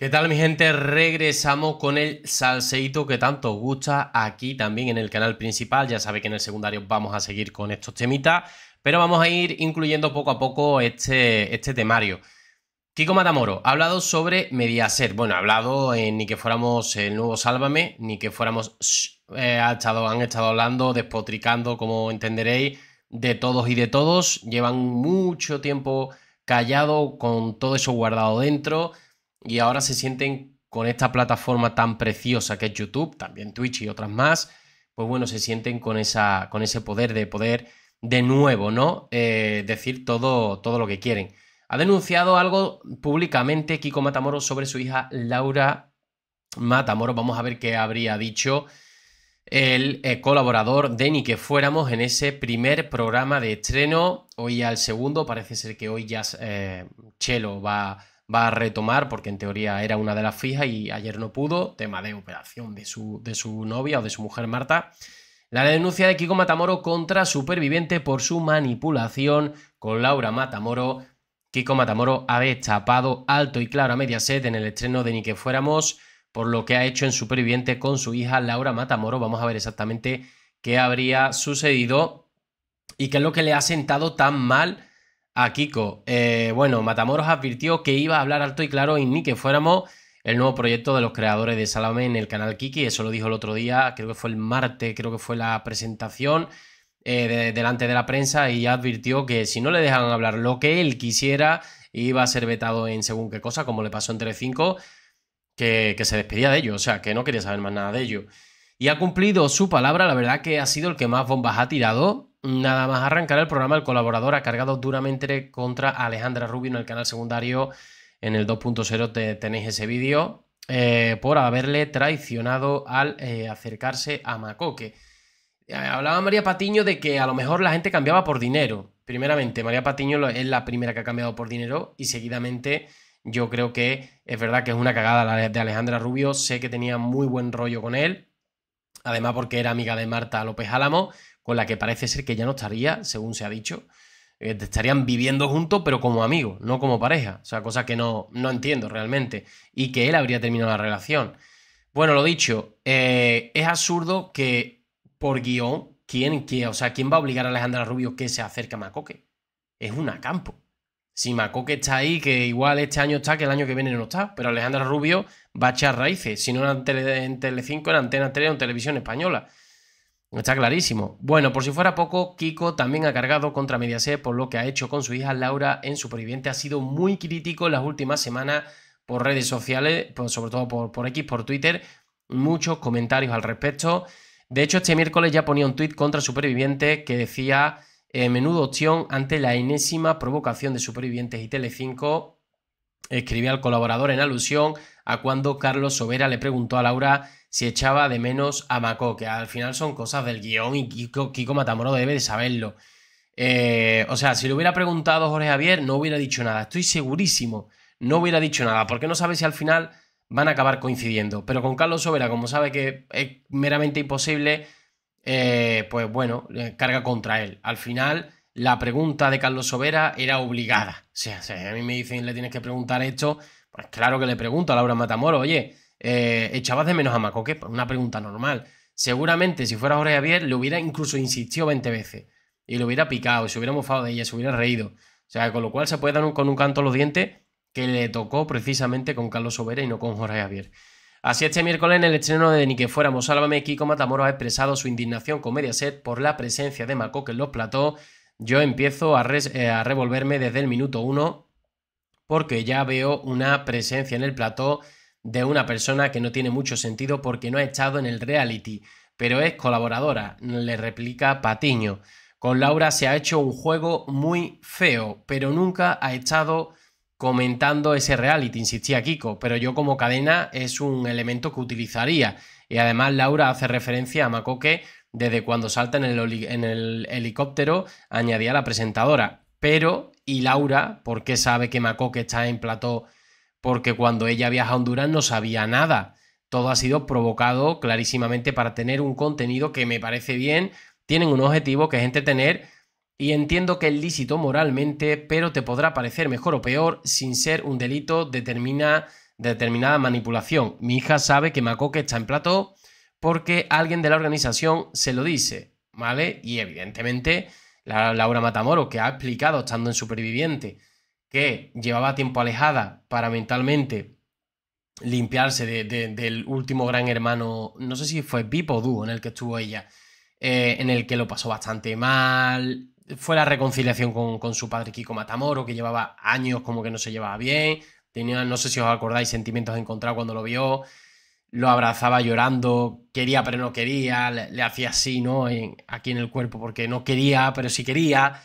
¿Qué tal mi gente? Regresamos con el salseíto que tanto os gusta aquí también en el canal principal. Ya sabéis que en el secundario vamos a seguir con estos temitas, pero vamos a ir incluyendo poco a poco este, este temario. Kiko Matamoro ha hablado sobre Mediaset. Bueno, ha hablado eh, ni que fuéramos el nuevo Sálvame, ni que fuéramos... Eh, han estado hablando, despotricando, como entenderéis, de todos y de todos. Llevan mucho tiempo callado con todo eso guardado dentro y ahora se sienten con esta plataforma tan preciosa que es YouTube, también Twitch y otras más, pues bueno, se sienten con, esa, con ese poder de poder de nuevo, ¿no? Eh, decir todo, todo lo que quieren. Ha denunciado algo públicamente Kiko Matamoros sobre su hija Laura Matamoros. Vamos a ver qué habría dicho el eh, colaborador de que fuéramos en ese primer programa de estreno. Hoy al segundo, parece ser que hoy ya eh, Chelo va va a retomar, porque en teoría era una de las fijas y ayer no pudo, tema de operación de su, de su novia o de su mujer Marta. La denuncia de Kiko Matamoro contra Superviviente por su manipulación con Laura Matamoro. Kiko Matamoro ha destapado alto y claro a media Mediaset en el estreno de Ni que fuéramos por lo que ha hecho en Superviviente con su hija Laura Matamoro. Vamos a ver exactamente qué habría sucedido y qué es lo que le ha sentado tan mal a ah, Kiko. Eh, bueno, Matamoros advirtió que iba a hablar alto y claro y ni que fuéramos el nuevo proyecto de los creadores de Salame en el canal Kiki. Eso lo dijo el otro día, creo que fue el martes, creo que fue la presentación eh, delante de la prensa y advirtió que si no le dejaban hablar lo que él quisiera, iba a ser vetado en según qué cosa, como le pasó en 3 que, que se despedía de ellos, o sea, que no quería saber más nada de ello. Y ha cumplido su palabra, la verdad que ha sido el que más bombas ha tirado, Nada más arrancar el programa, el colaborador ha cargado duramente contra Alejandra Rubio en el canal secundario. En el 2.0 tenéis ese vídeo eh, por haberle traicionado al eh, acercarse a Macoque. Eh, hablaba María Patiño de que a lo mejor la gente cambiaba por dinero. Primeramente, María Patiño es la primera que ha cambiado por dinero y seguidamente yo creo que es verdad que es una cagada la de Alejandra Rubio. Sé que tenía muy buen rollo con él, además porque era amiga de Marta López Álamo con la que parece ser que ya no estaría, según se ha dicho. Eh, estarían viviendo juntos, pero como amigos, no como pareja. O sea, cosa que no, no entiendo realmente. Y que él habría terminado la relación. Bueno, lo dicho, eh, es absurdo que por guión, ¿quién, o sea, ¿quién va a obligar a Alejandra Rubio que se acerque a Macoque? Es un campo. Si Macoque está ahí, que igual este año está, que el año que viene no está, pero Alejandra Rubio va a echar raíces, si no en, Tele, en Telecinco, en Antena 3 o en Televisión Española. Está clarísimo. Bueno, por si fuera poco, Kiko también ha cargado contra Mediaset por lo que ha hecho con su hija Laura en Superviviente. Ha sido muy crítico en las últimas semanas por redes sociales, sobre todo por, por X, por Twitter. Muchos comentarios al respecto. De hecho, este miércoles ya ponía un tuit contra Superviviente que decía eh, menudo opción ante la enésima provocación de Supervivientes y Telecinco Escribí al colaborador en alusión a cuando Carlos Sobera le preguntó a Laura si echaba de menos a Maco, que al final son cosas del guión y Kiko, Matamoros debe de saberlo. Eh, o sea, si lo hubiera preguntado Jorge Javier, no hubiera dicho nada, estoy segurísimo, no hubiera dicho nada, porque no sabe si al final van a acabar coincidiendo. Pero con Carlos Sobera, como sabe que es meramente imposible, eh, pues bueno, eh, carga contra él. Al final la pregunta de Carlos Sobera era obligada. O sea, a mí me dicen, le tienes que preguntar esto, pues claro que le pregunto a Laura Matamoros, oye, eh, ¿echabas de menos a Macoque? Pues una pregunta normal. Seguramente si fuera Jorge Javier le hubiera incluso insistido 20 veces y le hubiera picado, y se hubiera mofado de ella, se hubiera reído. O sea, con lo cual se puede dar con un canto a los dientes que le tocó precisamente con Carlos Sobera y no con Jorge Javier. Así este miércoles en el estreno de Ni que fuéramos Sálvame, Kiko Matamoros ha expresado su indignación con Mediaset por la presencia de Macoque en los platós yo empiezo eh, a, revolverme desde el minuto uno porque ya veo una presencia en el plató de una persona que no tiene mucho sentido porque no ha estado en el reality, pero es colaboradora, le replica Patiño. Con Laura se ha hecho un juego muy feo, pero nunca ha estado comentando ese reality, insistía Kiko, pero yo como cadena es un elemento que utilizaría. Y además Laura hace referencia a Makoke desde cuando salta en el, helicóptero, añadía la presentadora. Pero, ¿y Laura? ¿Por qué sabe que Macoque está en plató? Porque cuando ella viaja a Honduras no sabía nada. Todo ha sido provocado clarísimamente para tener un contenido que me parece bien. Tienen un objetivo que es entretener. Y entiendo que es lícito moralmente, pero te podrá parecer mejor o peor sin ser un delito determinada manipulación. Mi hija sabe que Macoque está en plató porque alguien de la organización se lo dice, ¿vale? Y evidentemente Laura Matamoro, que ha explicado estando en Superviviente, que llevaba tiempo alejada para mentalmente limpiarse del último gran hermano, no sé si fue Pipo o Dúo en el que estuvo ella, eh, en el que lo pasó bastante mal, fue la reconciliación con, su padre Kiko Matamoro, que llevaba años como que no se llevaba bien, tenía, no sé si os acordáis, sentimientos encontrados cuando lo vio, lo abrazaba llorando, quería pero no quería, le, hacía así, ¿no? aquí en el cuerpo porque no quería, pero sí quería.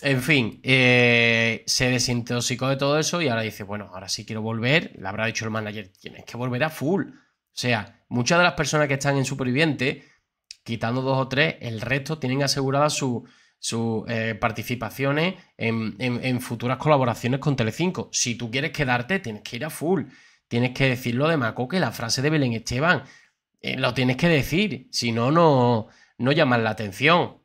En fin, eh, se desintoxicó de todo eso y ahora dice, bueno, ahora sí quiero volver. Le habrá dicho el manager, tienes que volver a full. O sea, muchas de las personas que están en superviviente, quitando dos o tres, el resto tienen aseguradas sus su, eh, participaciones en, en, en futuras colaboraciones con Telecinco. Si tú quieres quedarte, tienes que ir a full. Tienes que decir lo de Macoque, la frase de Belén Esteban. Eh, lo tienes que decir, si no, no, no llamas la atención.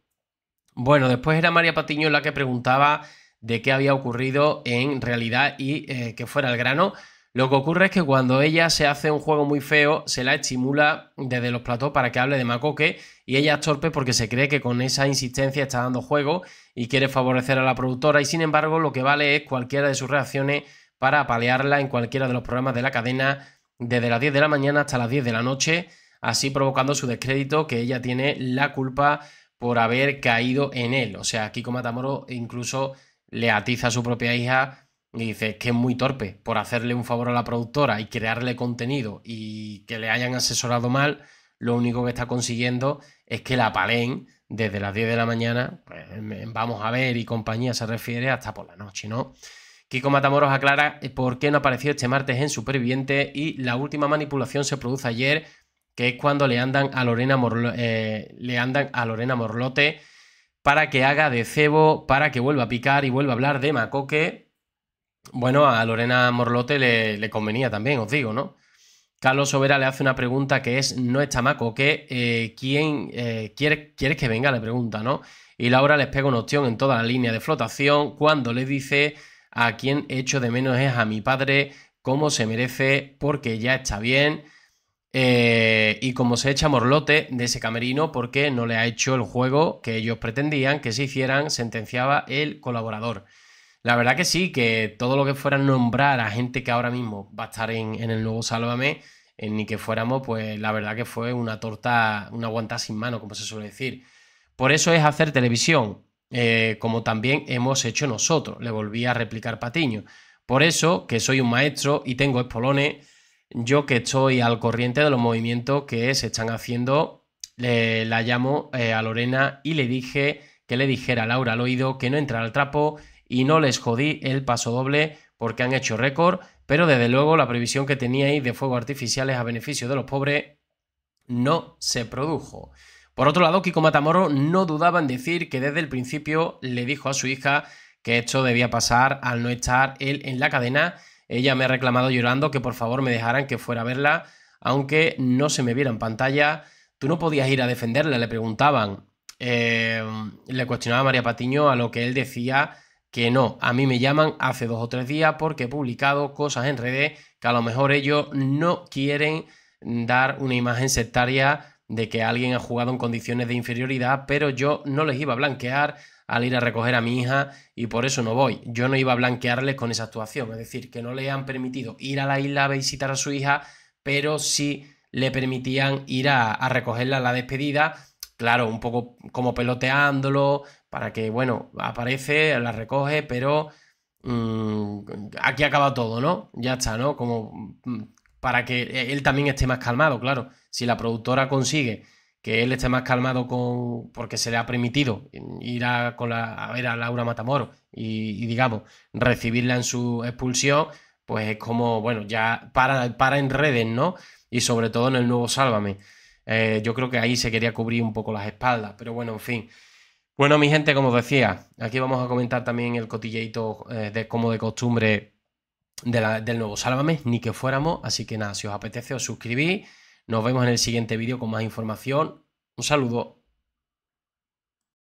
Bueno, después era María Patiño la que preguntaba de qué había ocurrido en realidad y eh, que fuera el grano. Lo que ocurre es que cuando ella se hace un juego muy feo, se la estimula desde los platos para que hable de Macoque y ella es torpe porque se cree que con esa insistencia está dando juego y quiere favorecer a la productora y sin embargo lo que vale es cualquiera de sus reacciones para apalearla en cualquiera de los programas de la cadena desde las 10 de la mañana hasta las 10 de la noche, así provocando su descrédito que ella tiene la culpa por haber caído en él. O sea, Kiko Matamoro incluso le atiza a su propia hija y dice que es muy torpe por hacerle un favor a la productora y crearle contenido y que le hayan asesorado mal, lo único que está consiguiendo es que la palen desde las 10 de la mañana, pues, vamos a ver y compañía se refiere hasta por la noche, ¿no? Kiko Matamoros aclara eh, por qué no apareció este martes en Superviviente y la última manipulación se produce ayer, que es cuando le andan a Lorena, eh, le andan a Lorena Morlote para que haga de cebo, para que vuelva a picar y vuelva a hablar de Macoque. Bueno, a Lorena Morlote le, convenía también, os digo, ¿no? Carlos Sobera le hace una pregunta que es, no está Macoque, eh, ¿quién quiere, quieres que venga? Le pregunta, ¿no? Y Laura les pega una opción en toda la línea de flotación cuando le dice a quien echo de menos es a mi padre, como se merece, porque ya está bien. Eh, y como se echa morlote de ese camerino porque no le ha hecho el juego que ellos pretendían que se hicieran, sentenciaba el colaborador. La verdad que sí, que todo lo que fuera nombrar a gente que ahora mismo va a estar en, el nuevo Sálvame, eh, ni que fuéramos, pues la verdad que fue una torta, una guanta sin mano, como se suele decir. Por eso es hacer televisión, eh, como también hemos hecho nosotros, le volví a replicar Patiño. Por eso, que soy un maestro y tengo espolones, yo que estoy al corriente de los movimientos que se están haciendo, le, la llamo eh, a Lorena y le dije que le dijera a Laura al oído que no entrara al trapo y no les jodí el paso doble porque han hecho récord, pero desde luego la previsión que teníais de fuegos artificiales a beneficio de los pobres no se produjo. Por otro lado, Kiko Matamoro no dudaba en decir que desde el principio le dijo a su hija que esto debía pasar al no estar él en la cadena. Ella me ha reclamado llorando que por favor me dejaran que fuera a verla, aunque no se me viera en pantalla. Tú no podías ir a defenderla, le preguntaban. Eh, le cuestionaba a María Patiño a lo que él decía que no, a mí me llaman hace dos o tres días porque he publicado cosas en redes que a lo mejor ellos no quieren dar una imagen sectaria de que alguien ha jugado en condiciones de inferioridad, pero yo no les iba a blanquear al ir a recoger a mi hija y por eso no voy. Yo no iba a blanquearles con esa actuación, es decir, que no le han permitido ir a la isla a visitar a su hija, pero sí le permitían ir a, recogerla a la despedida, claro, un poco como peloteándolo, para que, bueno, aparece, la recoge, pero mm, aquí acaba todo, ¿no? Ya está, ¿no? Como mm, para que e-, él también esté más calmado, claro. Si la productora consigue que él esté más calmado con porque se le ha permitido ir a, ver a Laura Matamoro y, digamos recibirla en su expulsión, pues es como, bueno, ya para, para en redes, ¿no? Y sobre todo en el nuevo Sálvame. Eh, yo creo que ahí se quería cubrir un poco las espaldas, pero bueno, en fin. Bueno, mi gente, como decía, aquí vamos a comentar también el cotilleito eh, de como de costumbre del nuevo Sálvame, ni que fuéramos. Así que nada, si os apetece, os suscribís. Nos vemos en el siguiente vídeo con más información. Un saludo.